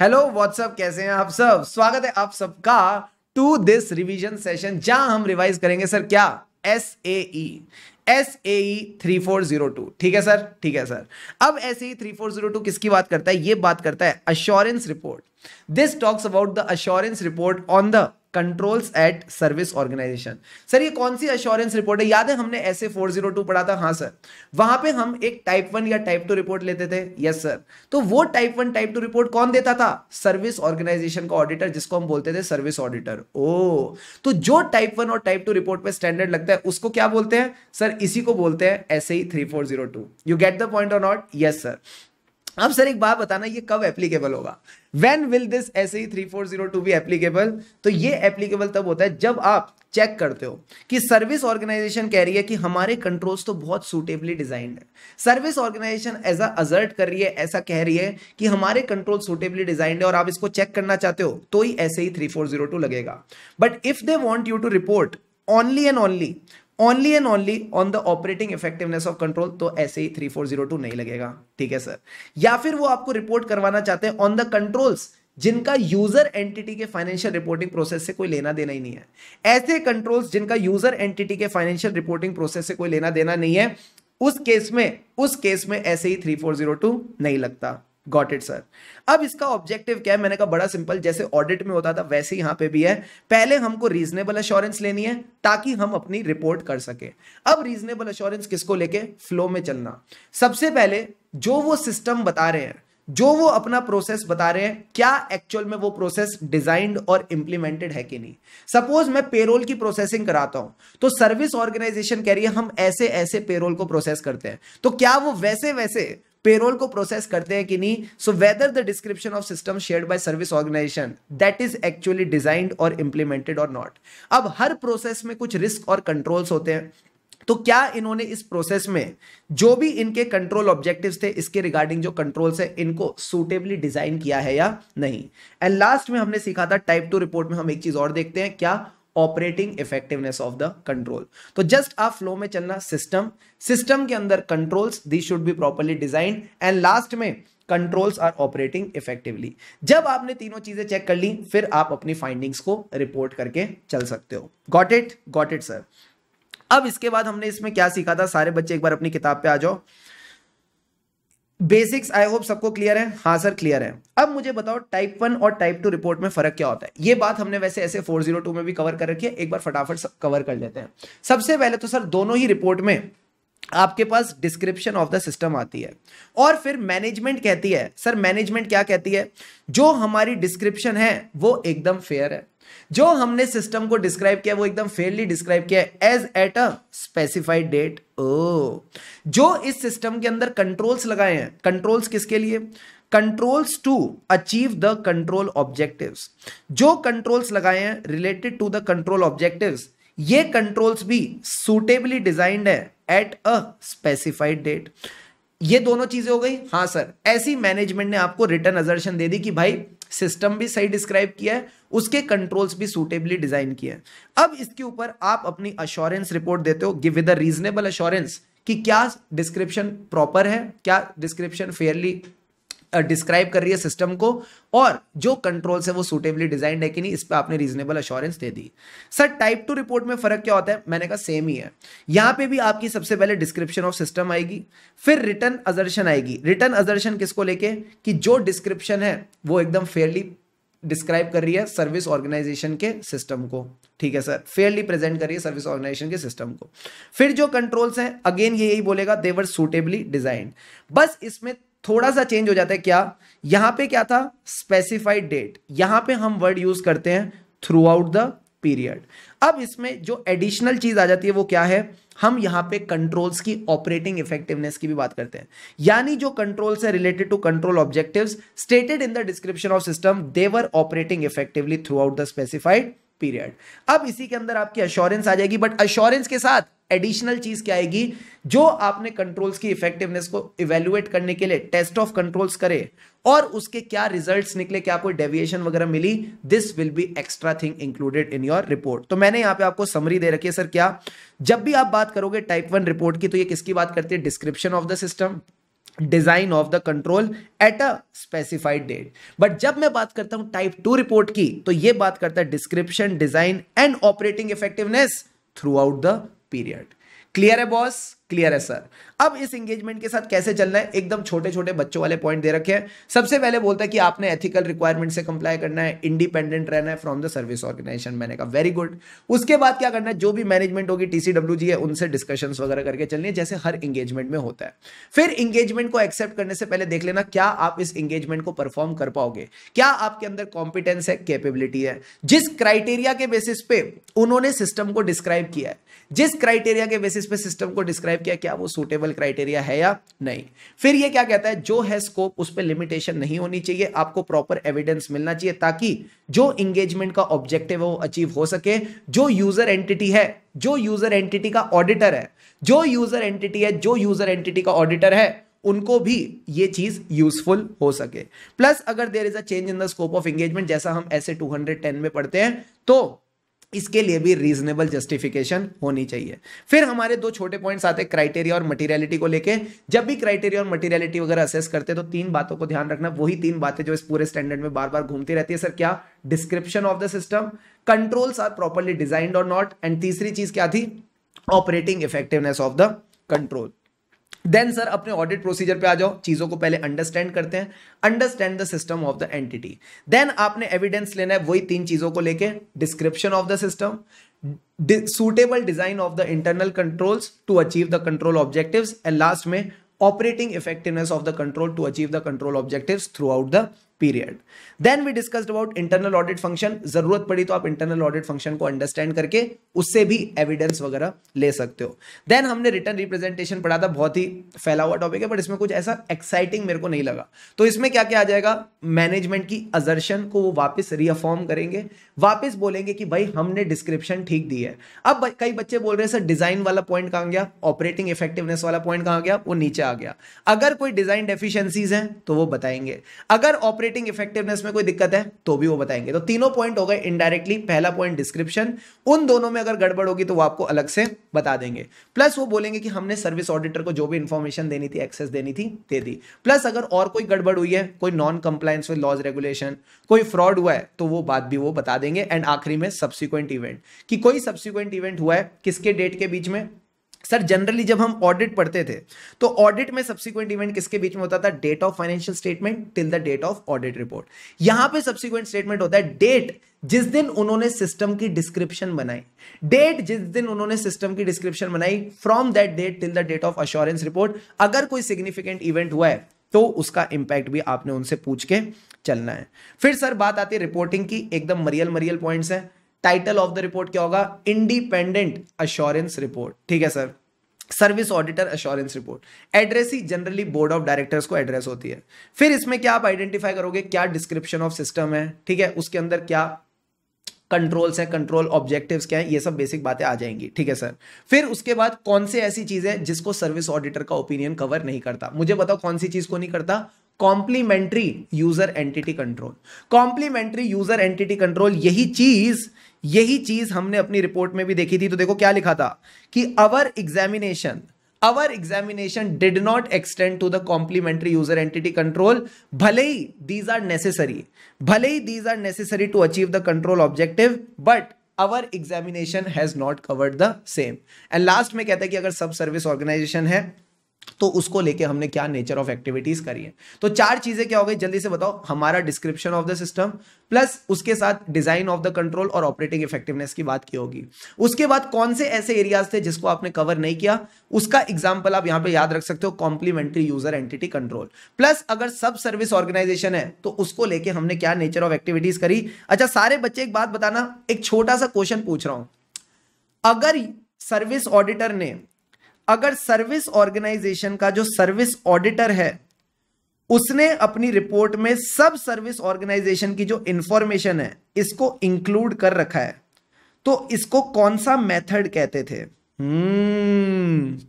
Hello what's up कैसे हैं आप सब स्वागत है आप सबका टू दिस रिवीजन सेशन जहां हम रिवाइज करेंगे सर क्या S A S A three four zero two ठीक है सर ठीक है सर अब S A three four zero two किसकी बात करता है ये बात करता है assurance report this talks about the assurance report on the controls at service organization sir ये कौन सी अश्योरेंस रिपोर्ट है याद है हमने ऐसे 402 पढ़ा था हाँ सर वहां पे हम एक टाइप वन या टाइप टू रिपोर्ट लेते थे यस सर तो वो type one type two report कौन देता था सर्विस ऑर्गेनाइजेशन का ऑडिटर जिसको हम बोलते थे सर्विस ऑडिटर ओ तो जो टाइप वन और टाइप टू रिपोर्ट पे स्टैंडर्ड लगता है उसको क्या बोलते हैं सर इसी को बोलते हैं ऐसे ही three you get the point और नॉट यस सर अब सर एक बात बताना ये कब एप्लीकेबल होगा when will this S E three four zero two be applicable तो ये एप्लीकेबल तब होता है जब आप चेक करते हो कि सर्विस ऑर्गेनाइजेशन कह रही है कि हमारे कंट्रोल्स तो बहुत सूटेबली डिजाइंड है सर्विस ऑर्गेनाइजेशन एज अजर्ट कर रही है ऐसा कह रही है कि हमारे कंट्रोल सूटेबली डिजाइंड है और आप इसको चेक करना चाहते हो तो ही ऐसे ही थ्री फोर जीरो टू लगेगा but if they want you to report only and only only and only on the operating effectiveness of control तो ऐसे ही थ्री फोर जीरो टू नहीं लगेगा ठीक है सर या फिर वो आपको रिपोर्ट करवाना चाहते हैं ऑन द कंट्रोल्स जिनका यूजर एंटिटी के फाइनेंशियल रिपोर्टिंग प्रोसेस से कोई लेना देना ही नहीं है ऐसे कंट्रोल्स जिनका यूजर एंटिटी के फाइनेंशियल रिपोर्टिंग प्रोसेस से कोई लेना देना नहीं है उस केस में उस केस में ऐसे ही थ्री फोर जीरो टू नहीं लगता गॉट इट सर अब इसका ऑब्जेक्टिव क्या है मैंने कहा बड़ा सिंपल जैसे ऑडिट में होता था वैसे यहां पे भी है पहले हमको रीजनेबल अश्योरेंस लेनी है ताकि हम अपनी रिपोर्ट कर सके अब रीजनेबल अश्योरेंस किसको लेके फ्लो में चलना सबसे पहले जो वो सिस्टम बता रहे हैं जो वो अपना प्रोसेस बता रहे हैं क्या एक्चुअल में वो प्रोसेस डिजाइंड और इंप्लीमेंटेड है कि नहीं सपोज मैं पेरोल की प्रोसेसिंग कराता हूं तो सर्विस ऑर्गेनाइजेशन कह रही है हम ऐसे ऐसे पेरोल को प्रोसेस करते हैं तो क्या वो वैसे वैसे पेरोल को प्रोसेस करते हैं कि नहीं so whether the description of system share by service organization that is actually designed और इंप्लीमेंटेड और नॉट अब हर प्रोसेस में कुछ रिस्क और कंट्रोल्स होते हैं तो क्या इन्होंने इस प्रोसेस में जो भी इनके कंट्रोल ऑब्जेक्टिव्स थे इसके रिगार्डिंग जो कंट्रोल्स है इनको सूटेबली डिजाइन किया है या नहीं एंड लास्ट में हमने सीखा था टाइप टू रिपोर्ट में हम एक चीज और देखते हैं क्या operating effectiveness of the control तो जस्ट आप फ्लो में चलना सिस्टम सिस्टम के अंदर controls the should be properly design and last में कंट्रोल्स आर ऑपरेटिंग इफेक्टिवली जब आपने तीनों चीजें चेक कर ली फिर आप अपनी फाइंडिंग्स को रिपोर्ट करके चल सकते हो got it got it sir अब इसके बाद हमने इसमें क्या सीखा था सारे बच्चे एक बार अपनी किताब पे आ जाओ बेसिक्स आई होप सबको क्लियर है हाँ सर क्लियर है अब मुझे बताओ टाइप वन और टाइप टू रिपोर्ट में फर्क क्या होता है ये बात हमने वैसे ऐसे 402 में भी कवर कर रखी है एक बार फटाफट कवर कर लेते हैं सबसे पहले तो सर दोनों ही रिपोर्ट में आपके पास डिस्क्रिप्शन ऑफ द सिस्टम आती है और फिर मैनेजमेंट कहती है सर मैनेजमेंट क्या कहती है जो हमारी डिस्क्रिप्शन है वो एकदम फेयर है जो हमने सिस्टम को डिस्क्राइब किया वो एकदम फेयरली डिस्क्राइब किया as at a specified date ओ जो इस सिस्टम के अंदर कंट्रोल्स लगाए हैं कंट्रोल्स किसके लिए controls to achieve the control objectives जो कंट्रोल्स लगाए हैं related to the control objectives ये कंट्रोल्स भी सुटेबली डिजाइंड है एट अ स्पेसिफाइड डेट ये दोनों चीजें हो गई हाँ सर ऐसी मैनेजमेंट ने आपको रिटर्न अजर्शन दे दी कि भाई सिस्टम भी सही डिस्क्राइब किया है उसके कंट्रोल्स भी सूटेबली डिजाइन किया है अब इसके ऊपर आप अपनी अश्योरेंस रिपोर्ट देते हो गिव विद रीजनेबल अश्योरेंस कि क्या डिस्क्रिप्शन प्रॉपर है क्या डिस्क्रिप्शन फेयरली डिस्क्राइब कर रही है सिस्टम को और जो कंट्रोल्स है वो सूटेबली डिजाइंड है कि नहीं इस पर आपने रीजनेबल अश्योरेंस दे दी सर टाइप टू रिपोर्ट में फर्क क्या होता है मैंने कहा सेम ही है यहां पे भी आपकी सबसे पहले डिस्क्रिप्शन ऑफ सिस्टम आएगी फिर रिटर्न अजर्शन आएगी रिटर्न अजर्शन किसको लेके कि जो डिस्क्रिप्शन है वो एकदम फेयरली डिस्क्राइब कर रही है सर्विस ऑर्गेनाइजेशन के सिस्टम को ठीक है सर फेयरली प्रेजेंट कर रही है सर्विस ऑर्गेनाइजेशन के सिस्टम को फिर जो कंट्रोल्स हैं अगेन ये यही बोलेगा देवर सूटेबली डिजाइन बस इसमें थोड़ा सा चेंज हो जाता है क्या यहां पे क्या था स्पेसिफाइड डेट यहां पे हम वर्ड यूज करते हैं थ्रू आउट द पीरियड अब इसमें जो एडिशनल चीज आ जाती है वो क्या है हम यहां पे कंट्रोल्स की ऑपरेटिंग इफेक्टिवनेस की भी बात करते हैं यानी जो कंट्रोल्स है related to control objectives stated in the description of system they're operating effectively throughout the specified period अब इसी के अंदर आपकी अश्योरेंस आ जाएगी बट अश्योरेंस के साथ एडिशनल चीज क्या आएगी जो आपने कंट्रोल्स की इफेक्टिवनेस को इवेल्युएट करने के लिए टेस्ट ऑफ कंट्रोल्स करे और उसके क्या रिजल्ट्स निकले क्या कोई डेविएशन वगैरह मिली this will be extra thing included in your report तो मैंने यहां पे आपको समरी दे रखी है सर क्या जब भी आप बात करोगे टाइप वन रिपोर्ट की तो ये किसकी बात करती है description of the system design of the control at a specified date but जब मैं बात करता हूं टाइप टू रिपोर्ट की तो ये बात करता है description design and operating effectiveness throughout the period clear है बॉस क्लियर है सर अब इस एंगेजमेंट के साथ कैसे चलना है एकदम छोटे छोटे बच्चों वाले पॉइंट दे रखे हैं सबसे पहले बोलता है कि आपने एथिकल रिक्वायरमेंट से कंप्लाई करना है इंडिपेंडेंट रहना है फ्रॉम द सर्विस ऑर्गेनाइजेशन मैंने कहा वेरी गुड उसके बाद क्या करना है जो भी मैनेजमेंट होगी टी है उनसे डिस्कशन वगैरह करके चलनी है जैसे हर इंगेजमेंट में होता है फिर इंगेजमेंट को एक्सेप्ट करने से पहले देख लेना क्या आप इस इंगेजमेंट को परफॉर्म कर पाओगे क्या आपके अंदर कॉम्पिटेंस है कैपेबिलिटी है जिस क्राइटेरिया के बेसिस पे उन्होंने सिस्टम को डिस्क्राइब किया है जिस क्राइटेरिया के बेसिस पे सिस्टम को डिस्क्राइब डिस्क्राइब मतलब किया क्या वो सूटेबल क्राइटेरिया है या नहीं फिर ये क्या कहता है जो है स्कोप उस पर लिमिटेशन नहीं होनी चाहिए आपको प्रॉपर एविडेंस मिलना चाहिए ताकि जो इंगेजमेंट का ऑब्जेक्टिव है वो अचीव हो सके जो यूजर एंटिटी है जो यूजर एंटिटी का ऑडिटर है जो यूजर एंटिटी है जो यूजर एंटिटी का ऑडिटर है उनको भी ये चीज यूजफुल हो सके प्लस अगर there is a change in the scope of engagement जैसा हम ऐसे 210 में पढ़ते हैं तो इसके लिए भी रीजनेबल जस्टिफिकेशन होनी चाहिए फिर हमारे दो छोटे पॉइंट्स आते हैं क्राइटेरिया और मटेरियलिटी को लेके जब भी क्राइटेरिया और मटेरियलिटी वगैरह असेस करते हैं तो तीन बातों को ध्यान रखना वही तीन बातें जो इस पूरे स्टैंडर्ड में बार बार घूमती रहती है सर क्या description of the system controls are properly designed और नॉट एंड तीसरी चीज क्या थी operating effectiveness of the control then sir अपने ऑडिट प्रोसीजर पे आ जाओ चीजों को पहले अंडरस्टैंड करते हैं understand the system of the entity then आपने एविडेंस लेना है वही तीन चीजों को लेके description of the system suitable design of the internal controls to achieve the control objective and last में operating effectiveness of the control to achieve the control objectives throughout the period then we discussed about internal audit function जरूरत पड़ी तो आप internal audit function को understand करके उससे भी evidence वगैरह ले सकते हो देन हमने रिटर्न रिप्रेजेंटेशन पढ़ा था बहुत ही फैला हुआ टॉपिक है बट इसमें कुछ ऐसा एक्साइटिंग मेरे को नहीं लगा तो इसमें क्या क्या आ जाएगा मैनेजमेंट की अजर्शन को वो वापस रीअफॉर्म करेंगे वापस बोलेंगे कि भाई हमने डिस्क्रिप्शन ठीक दी है अब कई बच्चे बोल रहे हैं सर डिजाइन वाला पॉइंट कहाँ गया ऑपरेटिंग इफेक्टिवनेस वाला पॉइंट कहाँ गया वो नीचे आ गया अगर कोई डिजाइन डेफिशिएंसीज हैं तो वो बताएंगे अगर ऑपरेटिंग ऑपरेटिंग इफेक्टिवनेस में कोई दिक्कत है तो भी वो बताएंगे तो तीनों पॉइंट हो गए इनडायरेक्टली पहला पॉइंट डिस्क्रिप्शन उन दोनों में अगर गड़बड़ होगी तो वो आपको अलग से बता देंगे प्लस वो बोलेंगे कि हमने सर्विस ऑडिटर को जो भी इंफॉर्मेशन देनी थी एक्सेस देनी थी दे दी प्लस अगर और कोई गड़बड़ हुई है कोई non compliance with laws regulation कोई फ्रॉड हुआ है तो वो बात भी वो बता देंगे एंड आखिरी में सब्सिक्वेंट इवेंट कि कोई सब्सिक्वेंट इवेंट हुआ है किसके डेट के बीच में सर जनरली जब हम ऑडिट पढ़ते थे तो ऑडिट में सब्सिक्वेंट इवेंट किसके बीच में होता था date of financial statement till the date of audit report यहां पे सब्सिक्वेंट स्टेटमेंट होता है डेट जिस दिन उन्होंने सिस्टम की डिस्क्रिप्शन बनाई डेट जिस दिन उन्होंने सिस्टम की डिस्क्रिप्शन बनाई from that date till the date of assurance report अगर कोई सिग्निफिकेंट इवेंट हुआ है तो उसका इंपैक्ट भी आपने उनसे पूछ के चलना है फिर सर बात आती है रिपोर्टिंग की एकदम मरियल मरियल पॉइंट्स हैं टाइटल ऑफ द रिपोर्ट क्या होगा इंडिपेंडेंट अश्योरेंस रिपोर्ट ठीक है sir service auditor assurance report address ही जनरली बोर्ड ऑफ डायरेक्टर्स को एड्रेस होती है फिर इसमें क्या आप आइडेंटिफाई करोगे क्या डिस्क्रिप्शन ऑफ सिस्टम है ठीक है उसके अंदर क्या कंट्रोल्स हैं कंट्रोल ऑब्जेक्टिव्स क्या है ये सब बेसिक बातें आ जाएंगी ठीक है सर फिर उसके बाद कौन से ऐसी चीज़ है जिसको सर्विस ऑडिटर का ओपिनियन कवर नहीं करता मुझे बताओ कौन सी चीज़ को नहीं करता complementary user entity control complementary user entity control यही चीज यही चीज हमने अपनी रिपोर्ट में भी देखी थी तो देखो क्या लिखा था कि our examination our examination did not extend to the complementary user entity control भले ही दीज आर नेसेसरी भले ही these are necessary to achieve the control objective but our examination has not covered the same and last में कहता है कि अगर sub service organisation है तो उसको लेके हमने क्या नेचर ऑफ एक्टिविटीज करी है तो चार चीजें क्या हो गई जल्दी से बताओ हमारा description of the system plus उसके साथ डिजाइन ऑफ द कंट्रोल और ऑपरेटिंग इफेक्टिवनेस की बात की होगी उसके बाद कौन से ऐसे एरियाज थे जिसको आपने कवर नहीं किया उसका एग्जाम्पल आप यहां पे याद रख सकते हो complementary user entity control plus अगर सब सर्विस ऑर्गेनाइजेशन है तो उसको लेके हमने क्या नेचर ऑफ एक्टिविटीज करी अच्छा सारे बच्चे एक बात बताना एक छोटा सा क्वेश्चन पूछ रहा हूं अगर सर्विस ऑडिटर ने अगर सर्विस ऑर्गेनाइजेशन का जो सर्विस ऑडिटर है उसने अपनी रिपोर्ट में सब सर्विस ऑर्गेनाइजेशन की जो इंफॉर्मेशन है इसको इंक्लूड कर रखा है तो इसको कौन सा मेथड कहते थे hmm.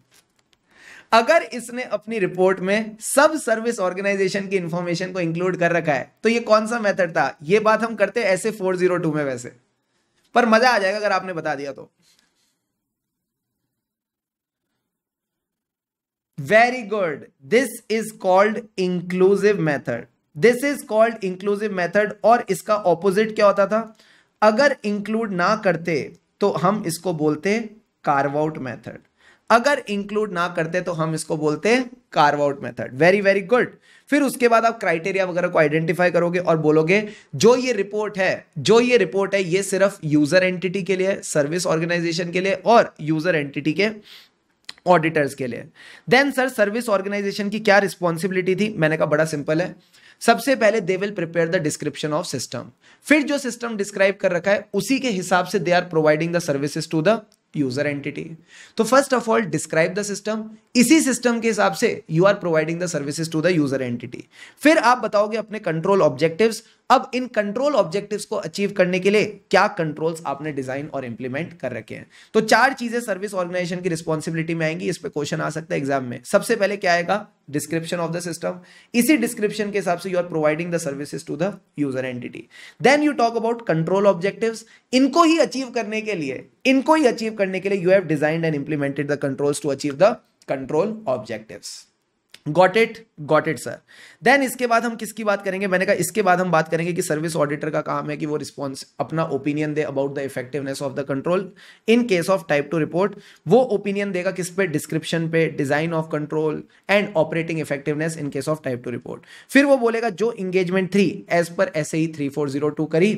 अगर इसने अपनी रिपोर्ट में सब सर्विस ऑर्गेनाइजेशन की इंफॉर्मेशन को इंक्लूड कर रखा है तो ये कौन सा मेथड था ये बात हम करते ऐसे 402 में वैसे पर मजा आ जाएगा अगर आपने बता दिया तो very good this is called inclusive method this is called inclusive method और इसका opposite क्या होता था अगर include ना करते तो हम इसको बोलते carve out method अगर इंक्लूड ना करते तो हम इसको बोलते हैं मैथड वेरी वेरी गुड फिर उसके बाद आप क्राइटेरिया वगैरह को आइडेंटिफाई करोगे और बोलोगे जो ये रिपोर्ट है जो ये रिपोर्ट है ये सिर्फ यूजर एंटिटी के लिए सर्विस ऑर्गेनाइजेशन के लिए और यूजर एंटिटी के ऑडिटर्स के लिए देन सर सर्विस ऑर्गेनाइजेशन की क्या रिस्पॉन्सिबिलिटी थी मैंने कहा बड़ा सिंपल है सबसे पहले they will prepare the description of system फिर जो सिस्टम डिस्क्राइब कर रखा है उसी के हिसाब से they are providing the services to the user entity तो first of all describe the system इसी सिस्टम के हिसाब से you are providing the services to the user entity फिर आप बताओगे अपने कंट्रोल ऑब्जेक्टिव्स अब इन कंट्रोल ऑब्जेक्टिव्स को अचीव करने के लिए क्या कंट्रोल्स आपने डिजाइन और इंप्लीमेंट कर रखे हैं तो चार चीजें सर्विस ऑर्गेनाइजेशन की रिस्पॉन्सिबिलिटी में आएंगी इस पर क्वेश्चन आ सकता है एग्जाम में सबसे पहले क्या आएगा डिस्क्रिप्शन ऑफ द सिस्टम इसी डिस्क्रिप्शन के हिसाब से you are providing the services to the user entity then you talk about control objective इनको ही अचीव करने के लिए इनको ही अचीव करने के लिए you have designed and implemented the controls to achieve the control objectives got it got it sir then इसके बाद हम किसकी बात करेंगे मैंने कहा इसके बाद हम बात करेंगे कि सर्विस ऑडिटर का काम है कि वो रिस्पॉन्स अपना ओपिनियन दे about the effectiveness of the control in case of type two report वो ओपिनियन देगा किस पे डिस्क्रिप्शन पे design of control and operating effectiveness in case of type two report फिर वो बोलेगा जो engagement three as per S E three four zero two करी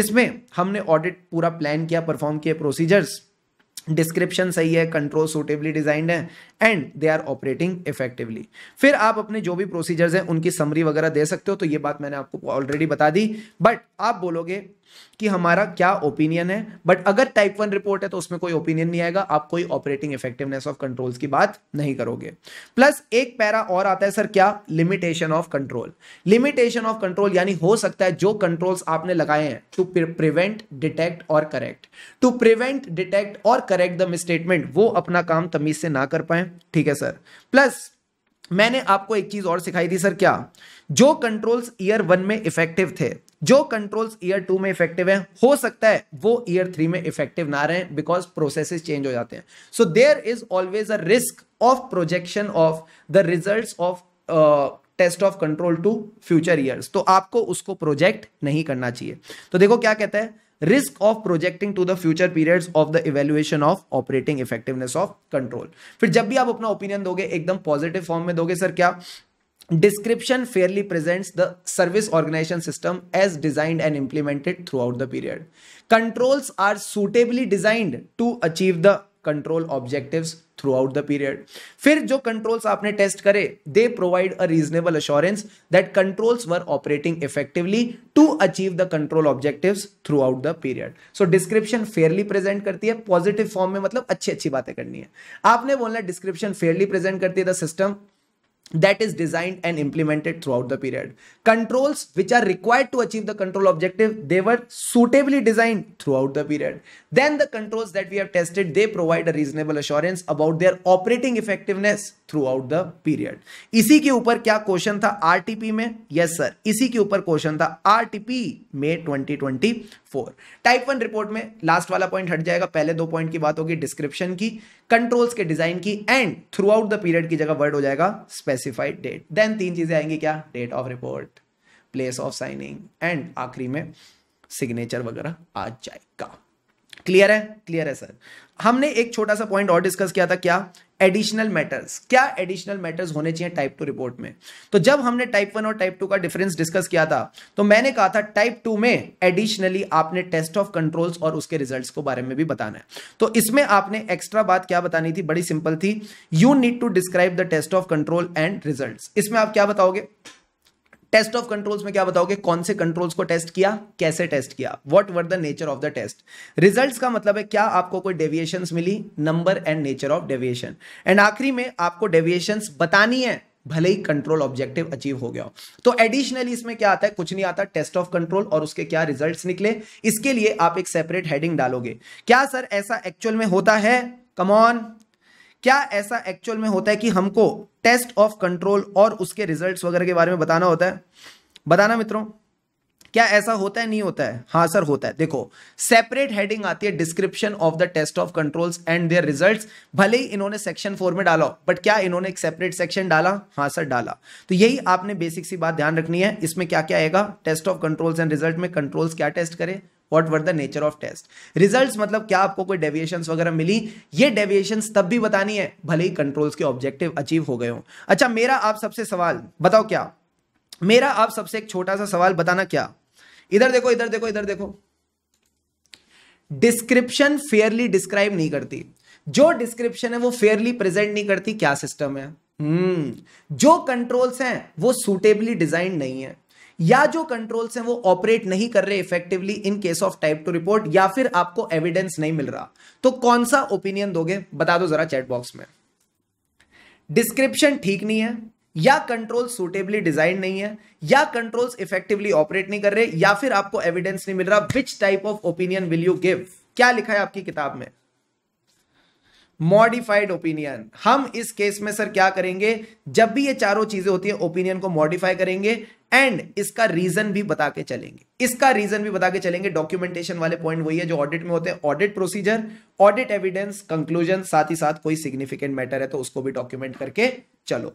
जिसमें हमने ऑडिट पूरा प्लान किया परफॉर्म किए प्रोसीजर्स डिस्क्रिप्शन सही है कंट्रोल सूटेबली डिजाइंड है and they are operating effectively फिर आप अपने जो भी प्रोसीजर्स हैं उनकी समरी वगैरह दे सकते हो तो ये बात मैंने आपको ऑलरेडी बता दी बट आप बोलोगे कि हमारा क्या ओपिनियन है बट अगर टाइप वन रिपोर्ट है तो उसमें कोई ओपिनियन नहीं आएगा आप कोई ऑपरेटिंग इफेक्टिवनेस ऑफ कंट्रोल्स की बात नहीं करोगे प्लस एक पैरा और आता है सर क्या limitation of control limitation of control यानी हो सकता है जो कंट्रोल्स आपने लगाए हैं टू प्रिवेंट डिटेक्ट और करेक्ट टू प्रिवेंट डिटेक्ट और करेक्ट द मिसस्टेटमेंट वो अपना काम तमीज से ना कर पाए ठीक है सर प्लस मैंने आपको एक चीज और सिखाई थी सर क्या जो कंट्रोल्स ईयर वन में इफेक्टिव थे जो कंट्रोल्स ईयर टू में इफेक्टिव है हो सकता है वो ईयर थ्री में इफेक्टिव ना रहे बिकॉज प्रोसेसेस चेंज हो जाते हैं so there is always a risk of projection of the result of test of control to future years तो आपको उसको प्रोजेक्ट नहीं करना चाहिए तो देखो क्या कहता है risk of projecting to the future periods of the evaluation of operating effectiveness of control फिर जब भी आप अपना ओपिनियन दोगे एकदम पॉजिटिव फॉर्म में दोगे सर क्या description fairly presents the service organization system as designed and implemented throughout the period controls are suitably designed to achieve the control objectives throughout the period फिर जो controls आपने test करे they provide a reasonable assurance that controls were operating effectively to achieve the control objective throughout the period so description fairly present करती है positive form में मतलब अच्छी अच्छी बातें करनी है आपने बोलना डिस्क्रिप्शन फेयरली प्रेजेंट करती है the system that is designed and implemented throughout the period. Controls which are required to achieve the control objective, they were suitably designed throughout the period. Then the controls that we have tested, they provide a reasonable assurance about their operating effectiveness throughout the period isi ke upar kya question tha rtp mein yes, sir isi ke upar question tha rtp may 2024 type 1 report mein last wala point hat jayega pehle do point ki baat hogi description ki controls ke design ki and throughout the period ki jagah word ho jayega जाएगा specified date then तीन चीज़ें आएंगी क्या date of report place of signing and आखिरी में signature वगैरह आ जाएगा clear है क्लियर है सर हमने एक छोटा सा पॉइंट और डिस्कस किया था क्या एडिशनल मैटर्स क्या एडिशनल मैटर्स होने चाहिए टाइप टू रिपोर्ट में तो जब हमने टाइप वन और टाइप टू का डिफरेंस डिस्कस किया था तो मैंने कहा था टाइप टू में एडिशनली आपने टेस्ट ऑफ कंट्रोल्स और उसके रिजल्ट्स को बारे में भी बताना है तो इसमें आपने एक्स्ट्रा बात क्या बतानी थी बड़ी सिंपल थी you need to describe the test of control and result इसमें आप क्या बताओगे टेस्ट ऑफ कंट्रोल्स में क्या बताओगे कौन से कंट्रोल्स को टेस्ट किया कैसे टेस्ट किया what were the nature of the test results का मतलब है क्या आपको कोई डेविएशंस मिली number and nature of deviation and आखिरी में आपको डेविएशंस बतानी है भले ही कंट्रोल ऑब्जेक्टिव अचीव हो गया हो तो एडिशनली इसमें क्या आता है कुछ नहीं आता टेस्ट ऑफ कंट्रोल और उसके क्या रिजल्ट्स निकले इसके लिए आप एक सेपरेट हेडिंग डालोगे क्या सर ऐसा एक्चुअल में होता है कमॉन क्या ऐसा एक्चुअल में होता है कि हमको टेस्ट ऑफ कंट्रोल और उसके रिजल्ट्स वगैरह के बारे में बताना होता है बताना मित्रों क्या ऐसा होता है नहीं होता है हाँ सर होता है देखो सेपरेट हेडिंग आती है description of the test of controls and their results भले ही इन्होंने सेक्शन फोर में डाला बट क्या इन्होंने एक सेपरेट सेक्शन डाला हाँ सर डाला तो यही आपने बेसिक सी बात ध्यान रखनी है इसमें क्या क्या आएगा test of controls and result में कंट्रोल्स क्या टेस्ट करे what were the nature of test result मतलब क्या आपको कोई डेविएशन वगैरह मिली ये डेविएशन तब भी बतानी है भले ही कंट्रोल्स के ऑब्जेक्टिव अचीव हो गए हो अच्छा मेरा आप सबसे सवाल बताओ क्या मेरा आप सबसे एक छोटा सा सवाल बताना क्या इधर देखो इधर देखो इधर देखो डिस्क्रिप्शन फेयरली डिस्क्राइब नहीं करती जो डिस्क्रिप्शन है वो फेयरली प्रेजेंट नहीं करती क्या सिस्टम है हम्म hmm. जो कंट्रोल्स हैं वो सूटेबली डिजाइन नहीं है या जो कंट्रोल्स हैं वो ऑपरेट नहीं कर रहे effectively in case of type two report या फिर आपको एविडेंस नहीं मिल रहा तो कौन सा ओपिनियन दोगे बता दो जरा चैट बॉक्स में डिस्क्रिप्शन ठीक नहीं है या कंट्रोल सुटेबली डिजाइन नहीं है या कंट्रोल्स इफेक्टिवली ऑपरेट नहीं कर रहे या फिर आपको एविडेंस नहीं मिल रहा which type of opinion will you give क्या लिखा है आपकी किताब में मॉडिफाइड ओपिनियन हम इस केस में सर क्या करेंगे जब भी ये चारों चीजें होती है ओपिनियन को मॉडिफाई करेंगे एंड इसका रीजन भी बता के चलेंगे इसका रीजन भी बता के चलेंगे डॉक्यूमेंटेशन वाले पॉइंट वही है जो ऑडिट में होते हैं audit procedure audit evidence conclusion साथ ही साथ कोई सिग्निफिकेंट मैटर है तो उसको भी डॉक्यूमेंट करके चलो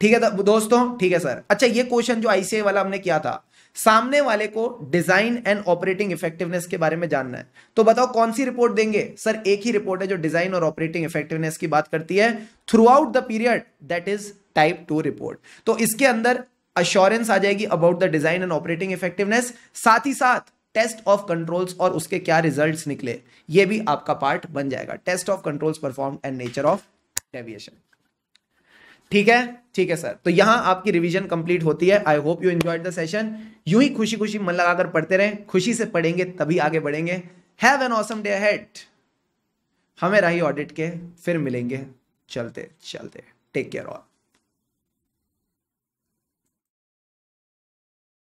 ठीक है तो दोस्तों ठीक है सर अच्छा ये क्वेश्चन जो आईसीआई वाला हमने किया था सामने वाले को डिजाइन एंड ऑपरेटिंग इफेक्टिवनेस के बारे में जानना है तो बताओ कौन सी रिपोर्ट देंगे सर एक ही रिपोर्ट है जो डिजाइन और ऑपरेटिंग इफेक्टिवनेस की बात करती है throughout the period that is type two report तो इसके अंदर अश्योरेंस आ जाएगी about the design and operating effectiveness साथ ही साथ टेस्ट ऑफ कंट्रोल्स और उसके क्या रिजल्ट निकले ये भी आपका पार्ट बन जाएगा test of controls perform and nature of deviation ठीक है ठीक है सर तो यहां आपकी रिवीजन कंप्लीट होती है I hope you enjoyed the session यू ही खुशी खुशी मन लगाकर पढ़ते रहें खुशी से पढ़ेंगे तभी आगे बढ़ेंगे हैव एन ऑसम डे हेड हमें रही ऑडिट के फिर मिलेंगे चलते चलते टेक केयर ऑल